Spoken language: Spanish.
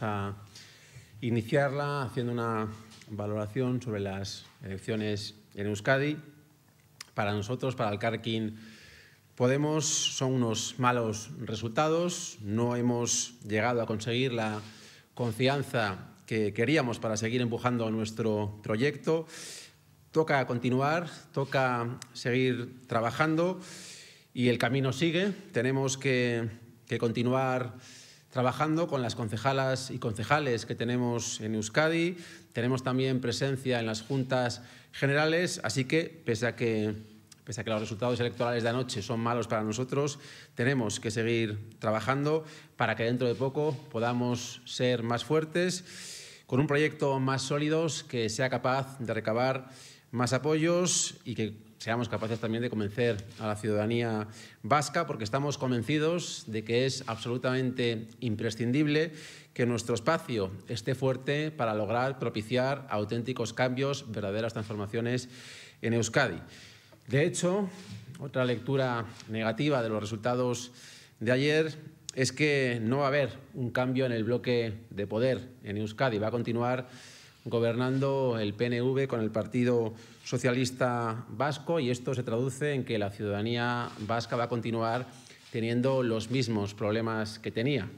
a iniciarla haciendo una valoración sobre las elecciones en Euskadi. Para nosotros, para el Carquín Podemos, son unos malos resultados. No hemos llegado a conseguir la confianza que queríamos para seguir empujando nuestro proyecto. Toca continuar, toca seguir trabajando y el camino sigue. Tenemos que, que continuar trabajando con las concejalas y concejales que tenemos en Euskadi. Tenemos también presencia en las juntas generales, así que pese a que, pese a que los resultados electorales de anoche son malos para nosotros, tenemos que seguir trabajando para que dentro de poco podamos ser más fuertes con un proyecto más sólido que sea capaz de recabar más apoyos y que seamos capaces también de convencer a la ciudadanía vasca, porque estamos convencidos de que es absolutamente imprescindible que nuestro espacio esté fuerte para lograr propiciar auténticos cambios, verdaderas transformaciones en Euskadi. De hecho, otra lectura negativa de los resultados de ayer es que no va a haber un cambio en el bloque de poder en Euskadi. Va a continuar gobernando el PNV con el Partido Socialista Vasco y esto se traduce en que la ciudadanía vasca va a continuar teniendo los mismos problemas que tenía.